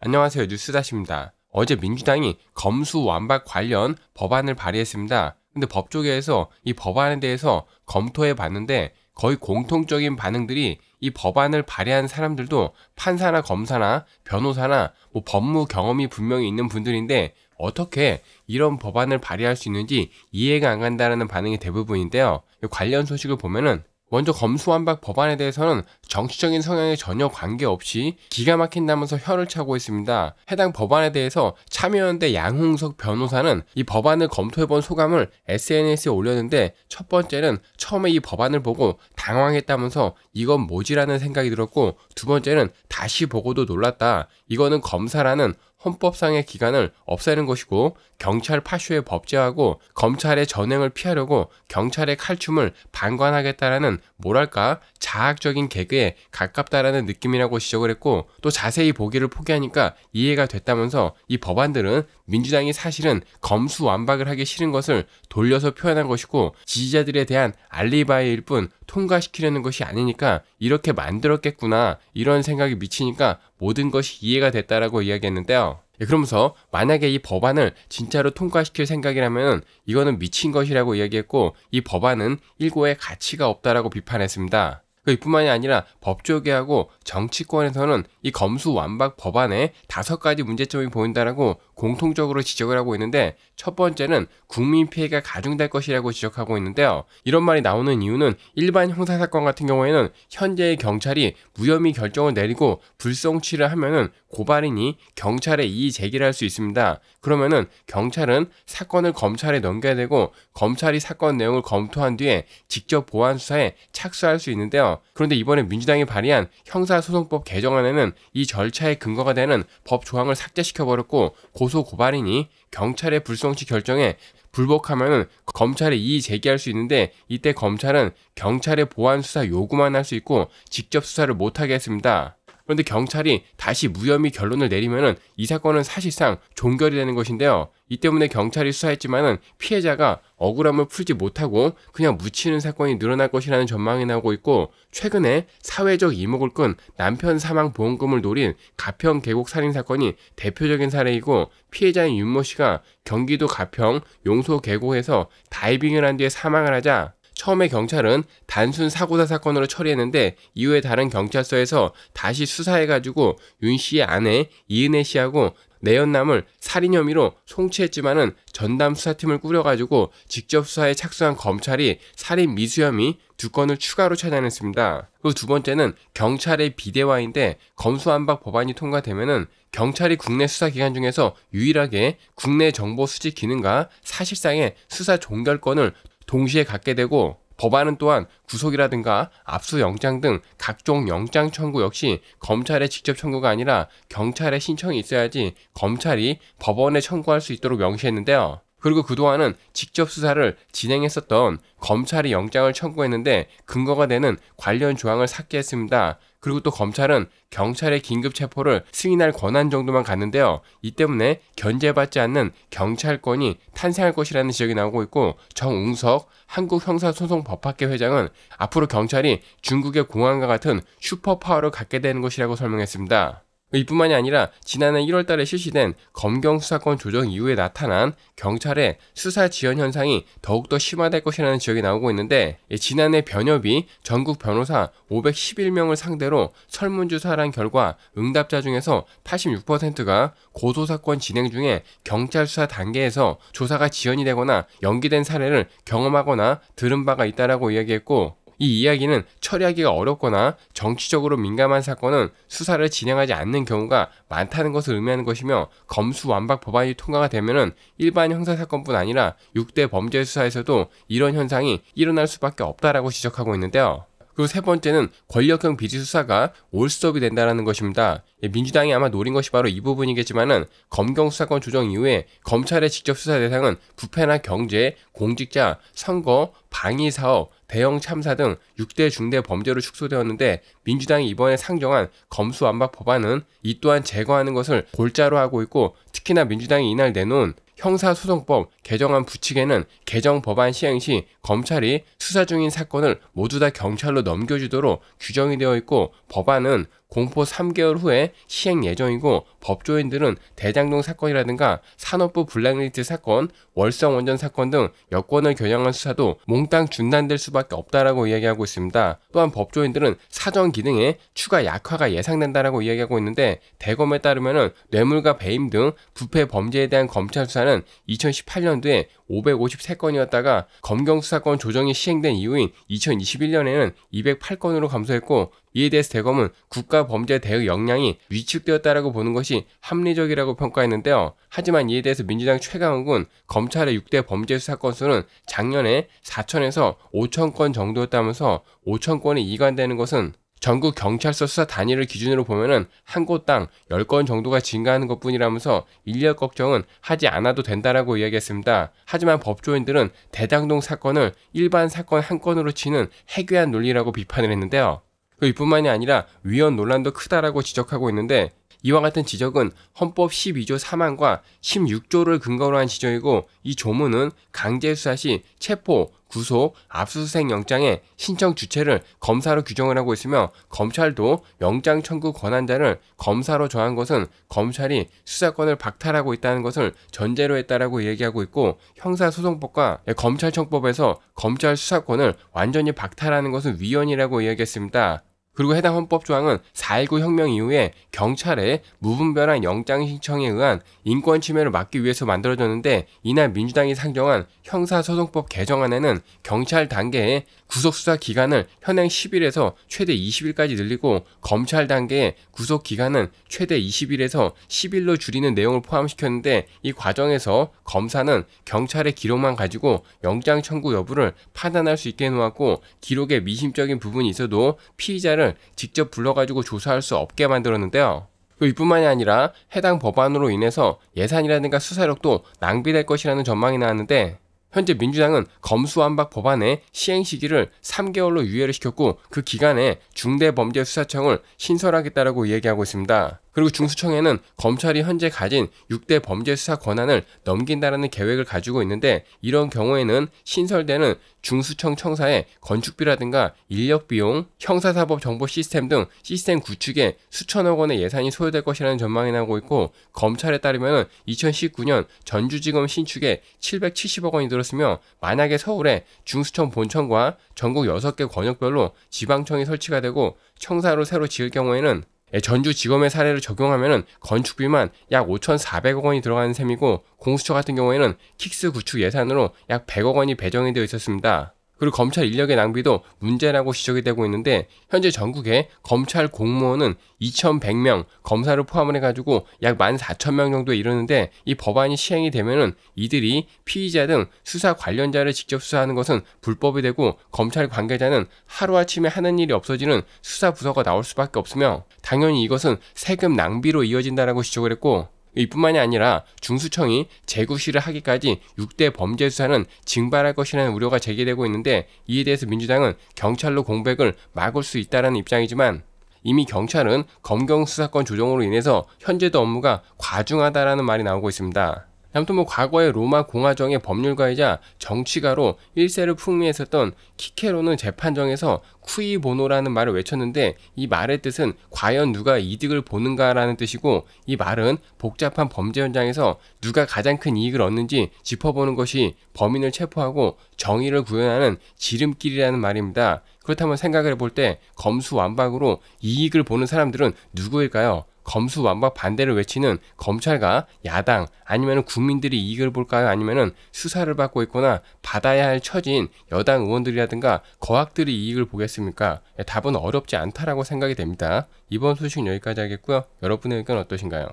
안녕하세요. 뉴스다시입니다. 어제 민주당이 검수 완박 관련 법안을 발의했습니다. 근데 법조계에서 이 법안에 대해서 검토해 봤는데 거의 공통적인 반응들이 이 법안을 발의한 사람들도 판사나 검사나 변호사나 뭐 법무 경험이 분명히 있는 분들인데 어떻게 이런 법안을 발의할 수 있는지 이해가 안 간다라는 반응이 대부분인데요. 관련 소식을 보면은 먼저 검수완박 법안에 대해서는 정치적인 성향에 전혀 관계없이 기가 막힌다면서 혀를 차고 있습니다. 해당 법안에 대해서 참여연대 양홍석 변호사는 이 법안을 검토해본 소감을 SNS에 올렸는데 첫 번째는 처음에 이 법안을 보고 당황했다면서 이건 뭐지라는 생각이 들었고 두 번째는 다시 보고도 놀랐다. 이거는 검사라는 헌법상의 기간을 없애는 것이고 경찰 파쇼에 법제하고 검찰의 전횡을 피하려고 경찰의 칼춤을 방관하겠다라는 뭐랄까 자학적인 개그에 가깝다라는 느낌이라고 지적을 했고 또 자세히 보기를 포기하니까 이해가 됐다면서 이 법안들은 민주당이 사실은 검수완박을 하기 싫은 것을 돌려서 표현한 것이고 지지자들에 대한 알리바이일 뿐 통과시키려는 것이 아니니까 이렇게 만들었겠구나 이런 생각이 미치니까 모든 것이 이해가 됐다라고 이야기했는데요. 예, 그러면서 만약에 이 법안을 진짜로 통과시킬 생각이라면 이거는 미친 것이라고 이야기했고 이 법안은 일고의 가치가 없다라고 비판했습니다. 그뿐만이 그러니까 아니라 법조계하고 정치권에서는 이 검수 완박 법안에 다섯 가지 문제점이 보인다라고 공통적으로 지적을 하고 있는데 첫 번째는 국민 피해가 가중될 것이라고 지적하고 있는데요. 이런 말이 나오는 이유는 일반 형사 사건 같은 경우에는 현재의 경찰이 무혐의 결정을 내리고 불성취를 하면은 고발인이 경찰에 이의 제기를 할 수 있습니다. 그러면은 경찰은 사건을 검찰에 넘겨야 되고 검찰이 사건 내용을 검토한 뒤에 직접 보안 수사에 착수할 수 있는데요. 그런데 이번에 민주당이 발의한 형사소송법 개정안에는 이절차에 근거가 되는 법 조항을 삭제시켜버렸고 고소 고발인이 경찰의 불성취 결정에 불복하면은 검찰에 이의 제기할 수 있는데 이때 검찰은 경찰의 보안 수사 요구만 할 수 있고 직접 수사를 못하게 했습니다. 그런데 경찰이 다시 무혐의 결론을 내리면은 이 사건은 사실상 종결이 되는 것인데요. 이 때문에 경찰이 수사했지만은 피해자가 억울함을 풀지 못하고 그냥 묻히는 사건이 늘어날 것이라는 전망이 나오고 있고 최근에 사회적 이목을 끈 남편 사망 보험금을 노린 가평 계곡 살인 사건이 대표적인 사례이고 피해자인 윤모 씨가 경기도 가평 용소 계곡에서 다이빙을 한 뒤에 사망을 하자 처음에 경찰은 단순 사고사 사건으로 처리했는데 이후에 다른 경찰서에서 다시 수사해가지고 윤 씨의 아내 이은혜 씨하고 내연남을 살인 혐의로 송치했지만은 전담 수사팀을 꾸려가지고 직접 수사에 착수한 검찰이 살인 미수 혐의 두 건을 추가로 찾아냈습니다. 그리고 두 번째는 경찰의 비대화인데 검수안박 법안이 통과되면은 경찰이 국내 수사기관 중에서 유일하게 국내 정보 수집 기능과 사실상의 수사 종결권을 동시에 갖게 되고 법안은 또한 구속이라든가 압수영장 등 각종 영장 청구 역시 검찰의 직접 청구가 아니라 경찰의 신청이 있어야지 검찰이 법원에 청구할 수 있도록 명시했는데요. 그리고 그동안은 직접 수사를 진행했었던 검찰이 영장을 청구했는데 근거가 되는 관련 조항을 삭제했습니다. 그리고 또 검찰은 경찰의 긴급 체포를 승인할 권한 정도만 갔는데요. 이 때문에 견제받지 않는 경찰권이 탄생할 것이라는 지적이 나오고 있고 정웅석 한국형사소송법학회 회장은 앞으로 경찰이 중국의 공안과 같은 슈퍼파워를 갖게 되는 것이라고 설명했습니다. 이뿐만이 아니라 지난해 1월 달에 실시된 검경 수사권 조정 이후에 나타난 경찰의 수사 지연 현상이 더욱더 심화될 것이라는 지적이 나오고 있는데 예, 지난해 변협이 전국 변호사 511명을 상대로 설문조사를 한 결과 응답자 중에서 86%가 고소사건 진행 중에 경찰 수사 단계에서 조사가 지연이 되거나 연기된 사례를 경험하거나 들은 바가 있다라고 이야기했고 이 이야기는 처리하기가 어렵거나 정치적으로 민감한 사건은 수사를 진행하지 않는 경우가 많다는 것을 의미하는 것이며 검수완박 법안이 통과가 되면 일반 형사사건뿐 아니라 6대 범죄수사에서도 이런 현상이 일어날 수밖에 없다라고 지적하고 있는데요. 그리고 세 번째는 권력형 비리 수사가 올수업이 된다라는 것입니다. 예, 민주당이 아마 노린 것이 바로 이 부분이겠지만은 검경 수사권 조정 이후에 검찰의 직접 수사 대상은 부패나 경제, 공직자, 선거, 방위 사업, 대형 참사 등 6대 중대 범죄로 축소되었는데 민주당이 이번에 상정한 검수완박 법안은 이 또한 제거하는 것을 골자로 하고 있고 특히나 민주당이 이날 내놓은 형사소송법 개정안 부칙에는 개정 법안 시행 시 검찰이 수사 중인 사건을 모두 다 경찰로 넘겨주도록 규정이 되어 있고 법안은 공포 3개월 후에 시행 예정이고 법조인들은 대장동 사건이라든가 산업부 블랙리스트 사건, 월성 원전 사건 등 여권을 겨냥한 수사도 몽땅 중단될 수밖에 없다라고 이야기하고 있습니다. 또한 법조인들은 사전 기능에 추가 약화가 예상된다라고 이야기하고 있는데 대검에 따르면 뇌물과 배임 등 부패 범죄에 대한 검찰 수사는 2018년도에 553건이었다가 검경 수사권 조정이 시행된 이후인 2021년에는 208건으로 감소했고 이에 대해서 대검은 국가 범죄 대응 역량이 위축되었다라고 보는 것이 합리적이라고 평가했는데요. 하지만 이에 대해서 민주당 최강욱은 검찰의 6대 범죄 수사 건수는 작년에 4천에서 5천 건 정도였다면서 5천 건이 이관되는 것은 전국 경찰서 수사 단위를 기준으로 보면은 한 곳당 10건 정도가 증가하는 것 뿐이라면서 인력 걱정은 하지 않아도 된다라고 이야기했습니다. 하지만 법조인들은 대장동 사건을 일반 사건 한 건으로 치는 해괴한 논리라고 비판을 했는데요. 그 이뿐만이 아니라 위헌 논란도 크다라고 지적하고 있는데 이와 같은 지적은 헌법 12조 3항과 16조를 근거로 한 지적이고 이 조문은 강제 수사 시 체포, 구속, 압수수색 영장의 신청 주체를 검사로 규정을 하고 있으며 검찰도 영장 청구 권한자를 검사로 정한 것은 검찰이 수사권을 박탈하고 있다는 것을 전제로 했다라고 얘기하고 있고 형사소송법과 검찰청법에서 검찰 수사권을 완전히 박탈하는 것은 위헌이라고 이야기했습니다. 그리고 해당 헌법 조항은 4.19 혁명 이후에 경찰의 무분별한 영장 신청에 의한 인권 침해를 막기 위해서 만들어졌는데 이날 민주당이 상정한 형사소송법 개정안에는 경찰 단계의 구속수사 기간을 현행 10일에서 최대 20일까지 늘리고 검찰 단계의 구속 기간은 최대 20일에서 10일로 줄이는 내용을 포함시켰는데 이 과정에서 검사는 경찰의 기록만 가지고 영장 청구 여부를 판단할 수 있게 해놓았고 기록에 미심적인 부분이 있어도 피의자를 사람을 직접 불러가지고 조사할 수 없게 만들었는데요. 그 이뿐만이 아니라 해당 법안으로 인해서 예산이라든가 수사력도 낭비될 것이라는 전망이 나왔는데 현재 민주당은 검수완박 법안의 시행 시기를 3개월로 유예를 시켰고 그 기간에 중대범죄수사청을 신설하겠다라고 이야기하고 있습니다. 그리고 중수청에는 검찰이 현재 가진 6대 범죄 수사 권한을 넘긴다라는 계획을 가지고 있는데 이런 경우에는 신설되는 중수청 청사의 건축비라든가 인력비용, 형사사법 정보 시스템 등 시스템 구축에 수천억 원의 예산이 소요될 것이라는 전망이 나오고 있고 검찰에 따르면 2019년 전주지검 신축에 770억 원이 들었으며 만약에 서울에 중수청 본청과 전국 6개 권역별로 지방청이 설치가 되고 청사로 새로 지을 경우에는 예, 전주지검의 사례를 적용하면 건축비만 약 5,400억 원이 들어가는 셈이고 공수처 같은 경우에는 킥스 구축 예산으로 약 100억 원이 배정이 되어 있었습니다. 그리고 검찰 인력의 낭비도 문제라고 지적이 되고 있는데 현재 전국에 검찰 공무원은 2,100명, 검사를 포함을 해가지고 약 14,000명 정도에 이르는데 이 법안이 시행이 되면은 이들이 피의자 등 수사 관련자를 직접 수사하는 것은 불법이 되고 검찰 관계자는 하루아침에 하는 일이 없어지는 수사 부서가 나올 수밖에 없으며 당연히 이것은 세금 낭비로 이어진다라고 지적을 했고 이뿐만이 아니라 중수청이 재구시를 하기까지 6대 범죄 수사는 징발할 것이라는 우려가 제기되고 있는데 이에 대해서 민주당은 경찰로 공백을 막을 수 있다는 입장이지만 이미 경찰은 검경 수사권 조정으로 인해서 현재도 업무가 과중하다라는 말이 나오고 있습니다. 아무튼 뭐과거에 로마 공화정의 법률가이자 정치가로 일세를 풍미했었던 키케로는 재판정에서 쿠이 보노라는 말을 외쳤는데 이 말의 뜻은 과연 누가 이득을 보는가라는 뜻이고 이 말은 복잡한 범죄 현장에서 누가 가장 큰 이익을 얻는지 짚어보는 것이 범인을 체포하고 정의를 구현하는 지름길이라는 말입니다. 그렇다면 생각을 해볼 때 검수완박으로 이익을 보는 사람들은 누구일까요? 검수 완박 반대를 외치는 검찰과 야당 아니면 국민들이 이익을 볼까요? 아니면 수사를 받고 있거나 받아야 할처지인 여당 의원들이라든가 거학들이 이익을 보겠습니까? 예, 답은 어렵지 않다라고 생각이 됩니다. 이번 소식 여기까지 하겠고요. 여러분의 의견 어떠신가요?